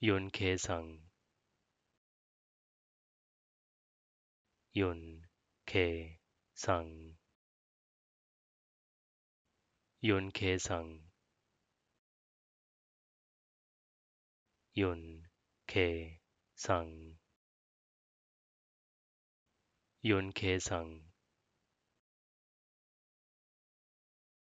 Yun Khe Sang Yun Khe Sang Yun Khe Sang Yun Khe Sang Sang